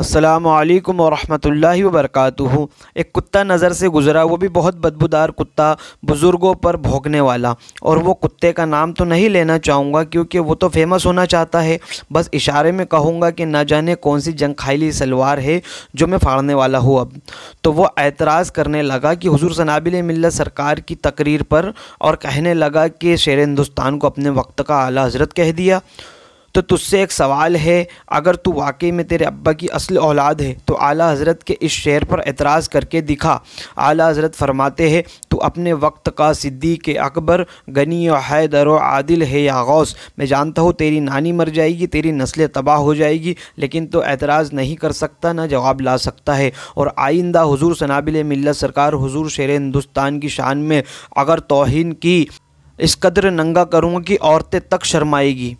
असलकम वरहमल वबरक एक कुत्ता नज़र से गुज़रा वो भी बहुत बदबूदार कुत्ता बुज़ुर्गों पर भोंकने वाला और वो कुत्ते का नाम तो नहीं लेना चाहूँगा क्योंकि वो तो फेमस होना चाहता है बस इशारे में कहूँगा कि ना जाने कौन सी जंग खाइली सलवार है जो मैं फाड़ने वाला हूँ अब तो वो एतराज़ करने लगा कि हजूर सनाबिल मिलत सरकार की तकरीर पर और कहने लगा कि शेर हिंदुस्तान को अपने वक्त का आला हजरत कह दिया तो तुझसे एक सवाल है अगर तू वाकई में तेरे अब्बा की असल औलाद है तो आला हज़रत के इस शेर पर एतराज़ करके दिखा आला हज़रत फरमाते हैं तो अपने वक्त का सिद्दीक अकबर गनी और हैदर व आदिल है या गौस मैं जानता हूँ तेरी नानी मर जाएगी तेरी नस्लें तबाह हो जाएगी लेकिन तो एतराज़ नहीं कर सकता ना जवाब ला सकता है और आइंदा हजूर सनाबिल मिल्ल सरकार हजूर शेर हिंदुस्तान की शान में अगर तोहन की इस कदर नंगा करूँगा कि औरतें तक शर्माएगी